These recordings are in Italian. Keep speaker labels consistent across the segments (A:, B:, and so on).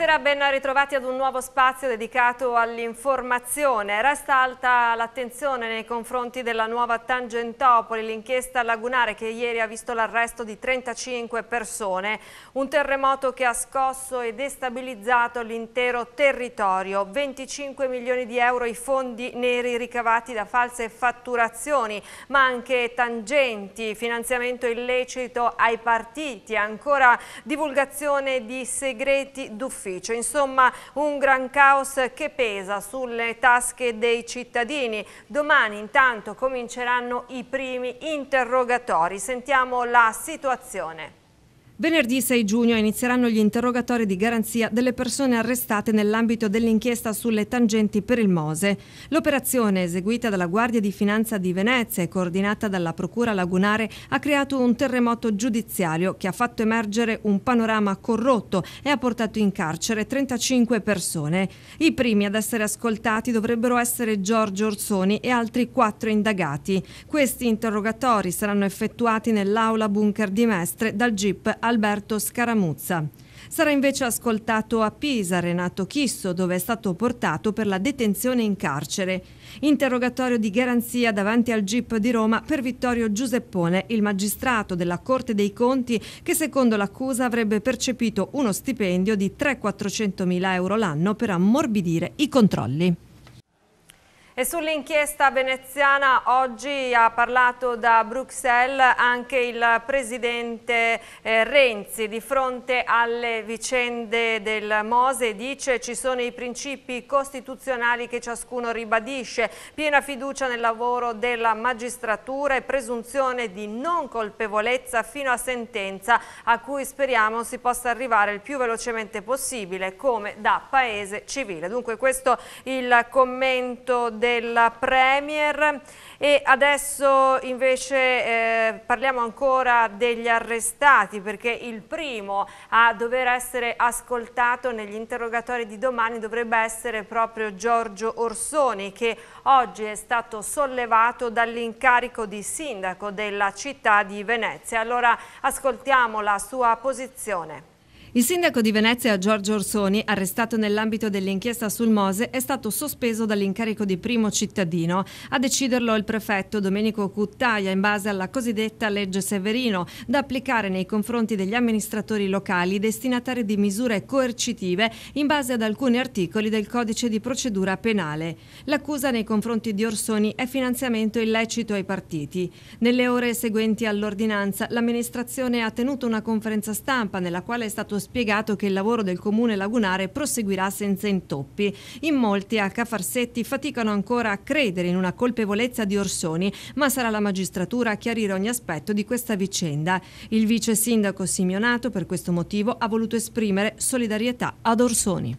A: Buonasera, ben ritrovati ad un nuovo spazio dedicato all'informazione. Resta alta l'attenzione nei confronti della nuova Tangentopoli, l'inchiesta lagunare che ieri ha visto l'arresto di 35 persone. Un terremoto che ha scosso e destabilizzato l'intero territorio. 25 milioni di euro i fondi neri ricavati da false fatturazioni, ma anche tangenti, finanziamento illecito ai partiti, ancora divulgazione di segreti d'ufficio birrificio. Insomma un gran caos che pesa sulle tasche dei cittadini. Domani intanto cominceranno i primi interrogatori. Sentiamo la situazione. Venerdì 6 giugno inizieranno gli interrogatori di garanzia delle persone arrestate nell'ambito dell'inchiesta sulle tangenti per il Mose. L'operazione, eseguita dalla Guardia di Finanza di Venezia e coordinata dalla Procura Lagunare, ha creato un terremoto giudiziario che ha fatto emergere un panorama corrotto e ha portato in carcere 35 persone. I primi ad essere ascoltati dovrebbero essere Giorgio Orsoni e altri quattro indagati. Questi interrogatori saranno effettuati nell'aula bunker di Mestre dal GIP al Alberto Scaramuzza. Sarà invece ascoltato a Pisa Renato Chisso, dove è stato portato per la detenzione in carcere. Interrogatorio di garanzia davanti al GIP di Roma per Vittorio Giuseppone, il magistrato della Corte dei Conti che secondo l'accusa avrebbe percepito uno stipendio di 3-400 mila euro l'anno per ammorbidire i controlli. E sull'inchiesta veneziana oggi ha parlato da Bruxelles anche il presidente eh, Renzi di fronte alle vicende del Mose dice ci sono i principi costituzionali che ciascuno ribadisce piena fiducia nel lavoro della magistratura e presunzione di non colpevolezza fino a sentenza a cui speriamo si possa arrivare il più velocemente possibile come da paese civile. Dunque questo il commento del Premier e adesso invece eh, parliamo ancora degli arrestati perché il primo a dover essere ascoltato negli interrogatori di domani dovrebbe essere proprio Giorgio Orsoni che oggi è stato sollevato dall'incarico di sindaco della città di Venezia. Allora ascoltiamo la sua posizione. Il sindaco di Venezia Giorgio Orsoni, arrestato nell'ambito dell'inchiesta sul Mose, è stato sospeso dall'incarico di primo cittadino. A deciderlo il prefetto Domenico Cuttaia in base alla cosiddetta legge Severino, da applicare nei confronti degli amministratori locali destinatari di misure coercitive in base ad alcuni articoli del codice di procedura penale. L'accusa nei confronti di Orsoni è finanziamento illecito ai partiti. Nelle ore seguenti all'ordinanza, l'amministrazione ha tenuto una conferenza stampa nella quale è stato spiegato che il lavoro del comune lagunare proseguirà senza intoppi. In molti a Cafarsetti faticano ancora a credere in una colpevolezza di Orsoni, ma sarà la magistratura a chiarire ogni aspetto di questa vicenda. Il vice sindaco Simionato per questo motivo ha voluto esprimere solidarietà ad Orsoni.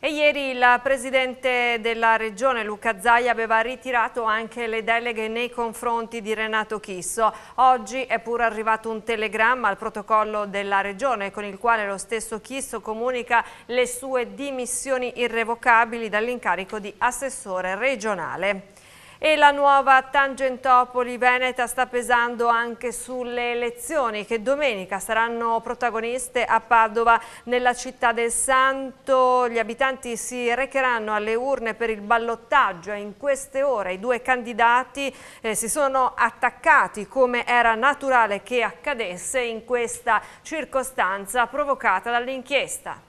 A: E ieri il presidente della regione Luca Zaia aveva ritirato anche le deleghe nei confronti di Renato Chisso. Oggi è pure arrivato un telegramma al protocollo della regione con il quale lo stesso Chisso comunica le sue dimissioni irrevocabili dall'incarico di assessore regionale. E la nuova Tangentopoli Veneta sta pesando anche sulle elezioni che domenica saranno protagoniste a Padova nella città del Santo. Gli abitanti si recheranno alle urne per il ballottaggio e in queste ore i due candidati eh, si sono attaccati come era naturale che accadesse in questa circostanza provocata dall'inchiesta.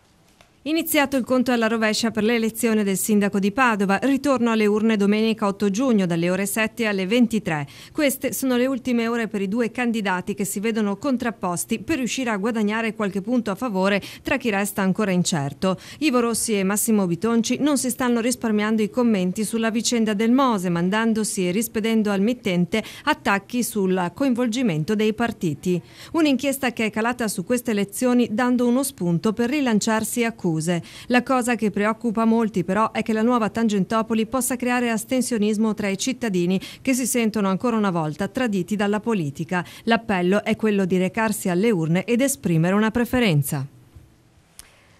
A: Iniziato il conto alla rovescia per l'elezione del sindaco di Padova, ritorno alle urne domenica 8 giugno dalle ore 7 alle 23. Queste sono le ultime ore per i due candidati che si vedono contrapposti per riuscire a guadagnare qualche punto a favore tra chi resta ancora incerto. Ivo Rossi e Massimo Bitonci non si stanno risparmiando i commenti sulla vicenda del Mose, mandandosi e rispedendo al mittente attacchi sul coinvolgimento dei partiti. Un'inchiesta che è calata su queste elezioni dando uno spunto per rilanciarsi a cura accuse. La cosa che preoccupa molti però è che la nuova Tangentopoli possa creare astensionismo tra i cittadini che si sentono ancora una volta traditi dalla politica. L'appello è quello di recarsi alle urne ed esprimere una preferenza.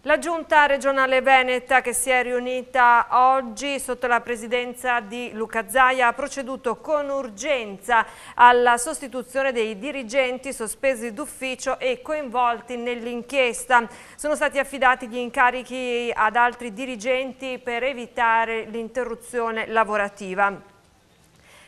A: La giunta regionale Veneta che si è riunita oggi sotto la presidenza di Luca Zaia ha proceduto con urgenza alla sostituzione dei dirigenti sospesi d'ufficio e coinvolti nell'inchiesta. Sono stati affidati gli incarichi ad altri dirigenti per evitare l'interruzione lavorativa.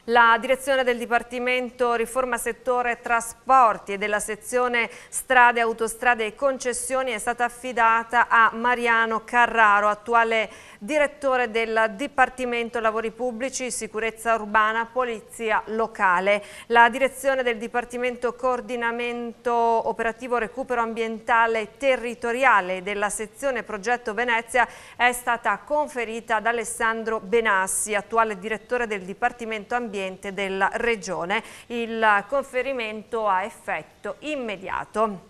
A: La direzione del Dipartimento Riforma Settore Trasporti e della sezione Strade, Autostrade e Concessioni è stata affidata a Mariano Carraro, attuale direttore del Dipartimento Lavori Pubblici, Sicurezza Urbana, Polizia Locale. La direzione del Dipartimento Coordinamento Operativo Recupero Ambientale Territoriale della sezione Progetto Venezia è stata conferita ad Alessandro Benassi, attuale direttore del Dipartimento Ambientale ambiente della Regione. Il conferimento ha effetto immediato.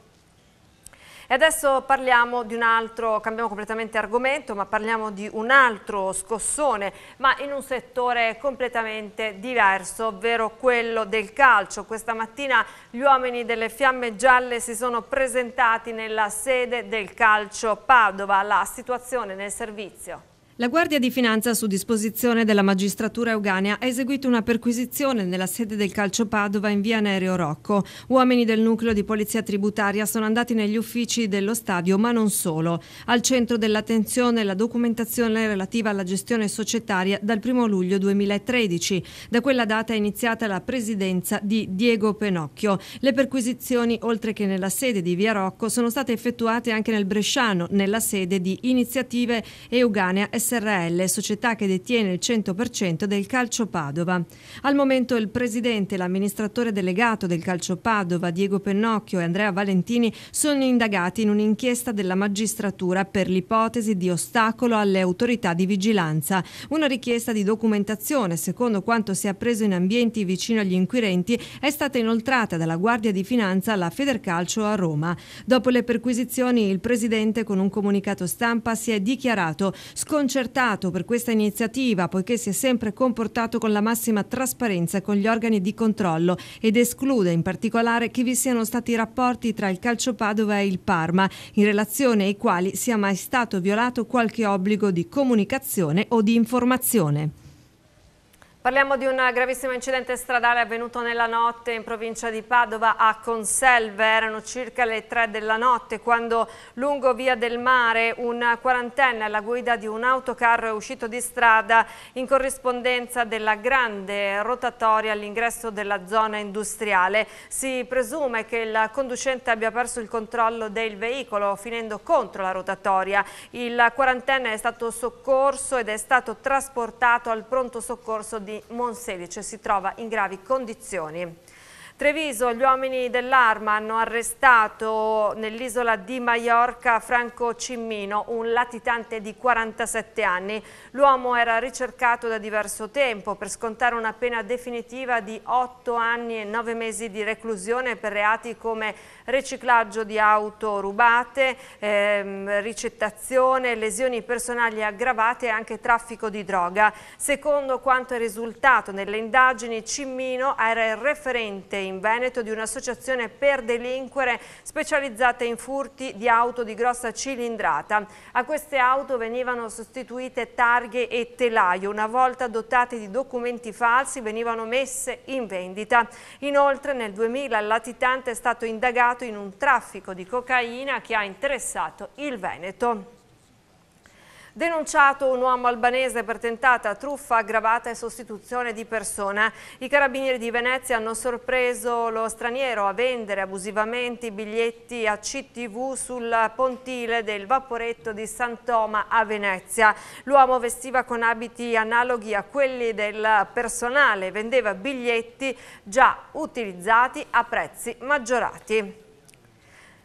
A: E adesso parliamo di un altro, cambiamo completamente argomento, ma parliamo di un altro scossone, ma in un settore completamente diverso, ovvero quello del calcio. Questa mattina gli uomini delle Fiamme Gialle si sono presentati nella sede del calcio Padova. La situazione nel servizio. La Guardia di Finanza, su disposizione della magistratura euganea, ha eseguito una perquisizione nella sede del Calcio Padova in via Nereo Rocco. Uomini del nucleo di polizia tributaria sono andati negli uffici dello stadio, ma non solo. Al centro dell'attenzione la documentazione relativa alla gestione societaria dal 1 luglio 2013. Da quella data è iniziata la presidenza di Diego Penocchio. Le perquisizioni, oltre che nella sede di via Rocco, sono state effettuate anche nel Bresciano, nella sede di Iniziative Euganea SRL, società che detiene il 100% del Calcio Padova. Al momento il presidente e l'amministratore delegato del Calcio Padova, Diego Pennocchio e Andrea Valentini, sono indagati in un'inchiesta della magistratura per l'ipotesi di ostacolo alle autorità di vigilanza. Una richiesta di documentazione, secondo quanto si è appreso in ambienti vicino agli inquirenti, è stata inoltrata dalla Guardia di Finanza alla Federcalcio a Roma. Dopo le perquisizioni, il presidente con un comunicato stampa si è dichiarato sconcertato accertato per questa iniziativa poiché si è sempre comportato con la massima trasparenza con gli organi di controllo ed esclude in particolare che vi siano stati rapporti tra il Calcio Padova e il Parma in relazione ai quali sia mai stato violato qualche obbligo di comunicazione o di informazione. Parliamo di un gravissimo incidente stradale avvenuto nella notte in provincia di Padova a Conselve, erano circa le 3 della notte quando lungo via del mare un quarantenne alla guida di un autocarro è uscito di strada in corrispondenza della grande rotatoria all'ingresso della zona industriale. Si presume che il conducente abbia perso il controllo del veicolo finendo contro la rotatoria. Il quarantenne è stato soccorso ed è stato trasportato al pronto soccorso di di Monselice cioè si trova in gravi condizioni. Treviso, gli uomini dell'arma hanno arrestato nell'isola di Maiorca Franco Cimmino, un latitante di 47 anni. L'uomo era ricercato da diverso tempo per scontare una pena definitiva di 8 anni e 9 mesi di reclusione per reati come riciclaggio di auto rubate, ehm, ricettazione, lesioni personali aggravate e anche traffico di droga. Secondo quanto è risultato nelle indagini, Cimmino era il referente in in Veneto di un'associazione per delinquere specializzata in furti di auto di grossa cilindrata. A queste auto venivano sostituite targhe e telaio. Una volta dotate di documenti falsi venivano messe in vendita. Inoltre nel 2000 il latitante è stato indagato in un traffico di cocaina che ha interessato il Veneto. Denunciato un uomo albanese per tentata truffa aggravata e sostituzione di persona. I carabinieri di Venezia hanno sorpreso lo straniero a vendere abusivamente biglietti a CTV sul pontile del vaporetto di Sant'Oma a Venezia. L'uomo vestiva con abiti analoghi a quelli del personale, vendeva biglietti già utilizzati a prezzi maggiorati.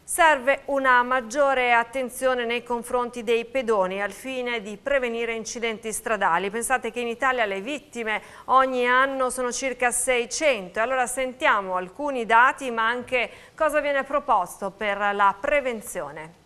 A: Serve una maggiore attenzione nei confronti dei pedoni al fine di prevenire incidenti stradali. Pensate che in Italia le vittime ogni anno sono circa 600. Allora sentiamo alcuni dati ma anche cosa viene proposto per la prevenzione.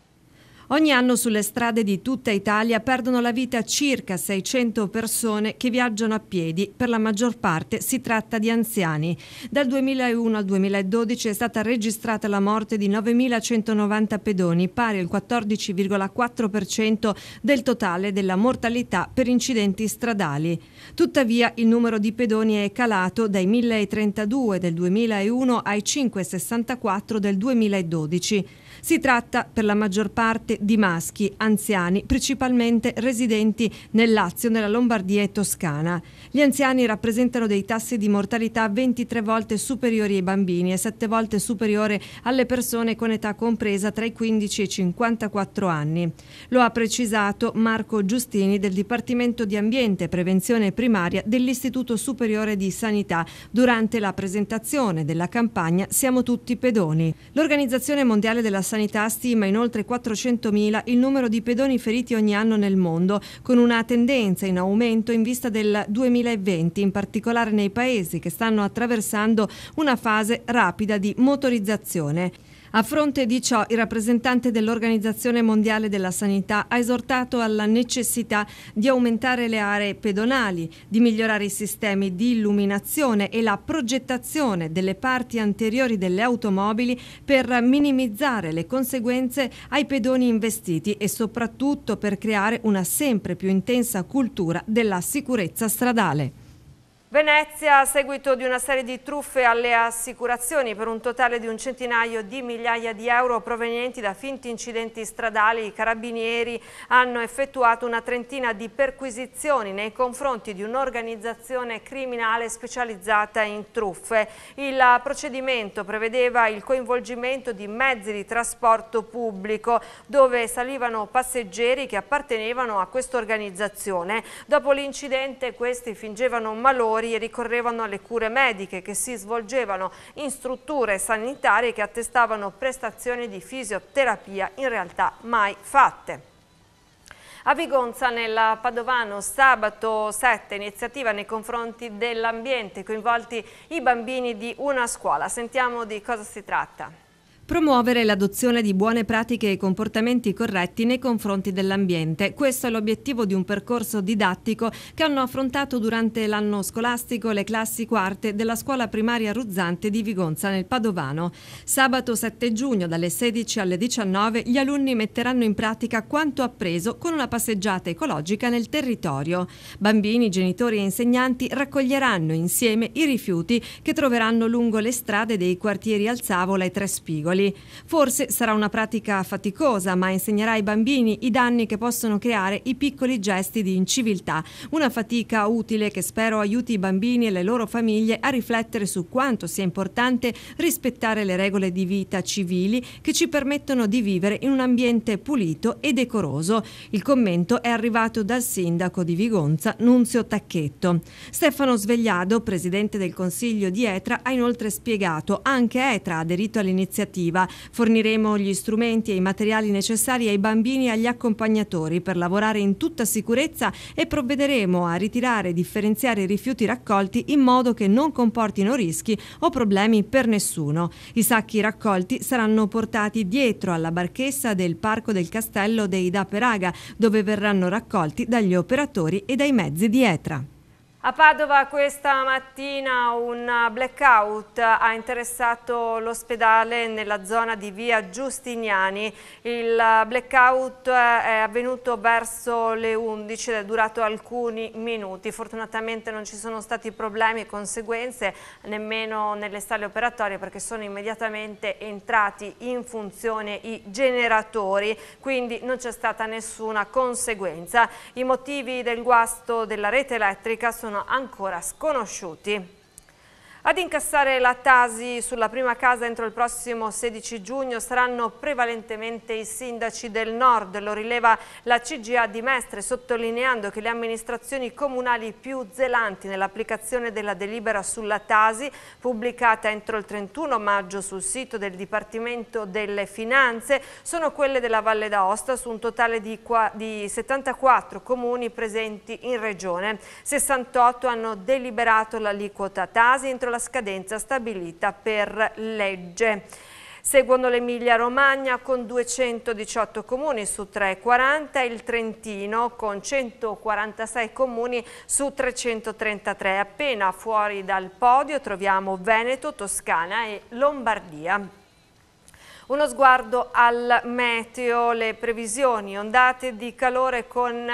A: Ogni anno sulle strade di tutta Italia perdono la vita circa 600 persone che viaggiano a piedi, per la maggior parte si tratta di anziani. Dal 2001 al 2012 è stata registrata la morte di 9.190 pedoni, pari al 14,4% del totale della mortalità per incidenti stradali. Tuttavia il numero di pedoni è calato dai 1.032 del 2001 ai 5,64 del 2012. Si tratta per la maggior parte di maschi, anziani, principalmente residenti nel Lazio, nella Lombardia e Toscana. Gli anziani rappresentano dei tassi di mortalità 23 volte superiori ai bambini e 7 volte superiore alle persone con età compresa tra i 15 e i 54 anni. Lo ha precisato Marco Giustini del Dipartimento di Ambiente e Prevenzione Primaria dell'Istituto Superiore di Sanità durante la presentazione della campagna Siamo tutti pedoni. L'Organizzazione Mondiale della sanità stima in oltre 400.000 il numero di pedoni feriti ogni anno nel mondo, con una tendenza in aumento in vista del 2020, in particolare nei paesi che stanno attraversando una fase rapida di motorizzazione. A fronte di ciò, il rappresentante dell'Organizzazione Mondiale della Sanità ha esortato alla necessità di aumentare le aree pedonali, di migliorare i sistemi di illuminazione e la progettazione delle parti anteriori delle automobili per minimizzare le conseguenze ai pedoni investiti e soprattutto per creare una sempre più intensa cultura della sicurezza stradale. Venezia a seguito di una serie di truffe alle assicurazioni per un totale di un centinaio di migliaia di euro provenienti da finti incidenti stradali, i carabinieri hanno effettuato una trentina di perquisizioni nei confronti di un'organizzazione criminale specializzata in truffe. Il procedimento prevedeva il coinvolgimento di mezzi di trasporto pubblico dove salivano passeggeri che appartenevano a questa organizzazione. Dopo l'incidente questi fingevano malore lavoratori ricorrevano alle cure mediche che si svolgevano in strutture sanitarie che attestavano prestazioni di fisioterapia in realtà mai fatte. A Vigonza, nella Padovano, sabato 7, iniziativa nei confronti dell'ambiente, coinvolti i bambini di una scuola. Sentiamo di cosa si tratta. Promuovere l'adozione di buone pratiche e comportamenti corretti nei confronti dell'ambiente. Questo è l'obiettivo di un percorso didattico che hanno affrontato durante l'anno scolastico le classi quarte della scuola primaria Ruzzante di Vigonza nel Padovano. Sabato 7 giugno dalle 16 alle 19 gli alunni metteranno in pratica quanto appreso con una passeggiata ecologica nel territorio. Bambini, genitori e insegnanti raccoglieranno insieme i rifiuti che troveranno lungo le strade dei quartieri Alzavola e Trespigoli animali. Forse sarà una pratica faticosa, ma insegnerà ai bambini i danni che possono creare i piccoli gesti di inciviltà. Una fatica utile che spero aiuti i bambini e le loro famiglie a riflettere su quanto sia importante rispettare le regole di vita civili che ci permettono di vivere in un ambiente pulito e decoroso. Il commento è arrivato dal sindaco di Vigonza, Nunzio Tacchetto. Stefano Svegliado, presidente del Consiglio di Etra, ha inoltre spiegato anche Etra ha aderito all'iniziativa educativa. Forniremo gli strumenti e i materiali necessari ai bambini e agli accompagnatori per lavorare in tutta sicurezza e provvederemo a ritirare e differenziare i rifiuti raccolti in modo che non comportino rischi o problemi per nessuno. I sacchi raccolti saranno portati dietro alla barchessa del Parco del Castello dei Da Peraga, dove verranno raccolti dagli operatori e dai mezzi di ETRA. A Padova questa mattina un blackout ha interessato l'ospedale nella zona di via Giustiniani. Il blackout è avvenuto verso le 11 ed è durato alcuni minuti. Fortunatamente non ci sono stati problemi e conseguenze nemmeno nelle sale operatorie perché sono immediatamente entrati in funzione i generatori, quindi non c'è stata nessuna conseguenza. I motivi del guasto della rete elettrica sono sono ancora sconosciuti. Ad incassare la Tasi sulla prima casa entro il prossimo 16 giugno saranno prevalentemente i sindaci del nord, lo rileva la CGA di Mestre, sottolineando che le amministrazioni comunali più zelanti nell'applicazione della delibera sulla Tasi, pubblicata entro il 31 maggio sul sito del Dipartimento delle Finanze, sono quelle della Valle d'Aosta su un totale di, 74 comuni presenti in regione. 68 hanno deliberato l'aliquota Tasi entro la scadenza stabilita per legge. Seguono l'Emilia Romagna con 218 comuni su 340 il Trentino con 146 comuni su 333. Appena fuori dal podio troviamo Veneto, Toscana e Lombardia. Uno sguardo al meteo, le previsioni, ondate di calore con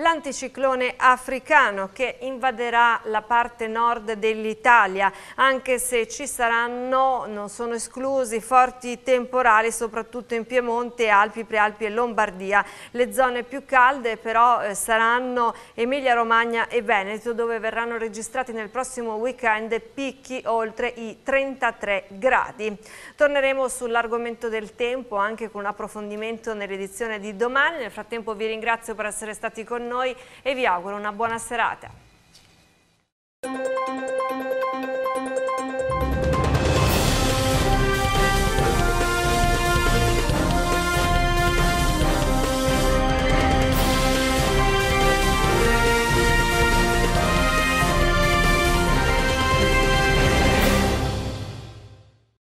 A: l'anticiclone africano che invaderà la parte nord dell'Italia, anche se ci saranno, non sono esclusi, forti temporali soprattutto in Piemonte, Alpi, Prealpi e Lombardia. Le zone più calde però eh, saranno Emilia Romagna e Veneto dove verranno registrati nel prossimo weekend picchi oltre i 33 gradi. Torneremo sull'argomento del tempo anche con un approfondimento nell'edizione di domani. Nel frattempo vi ringrazio per essere stati con noi noi e vi auguro una buona serata.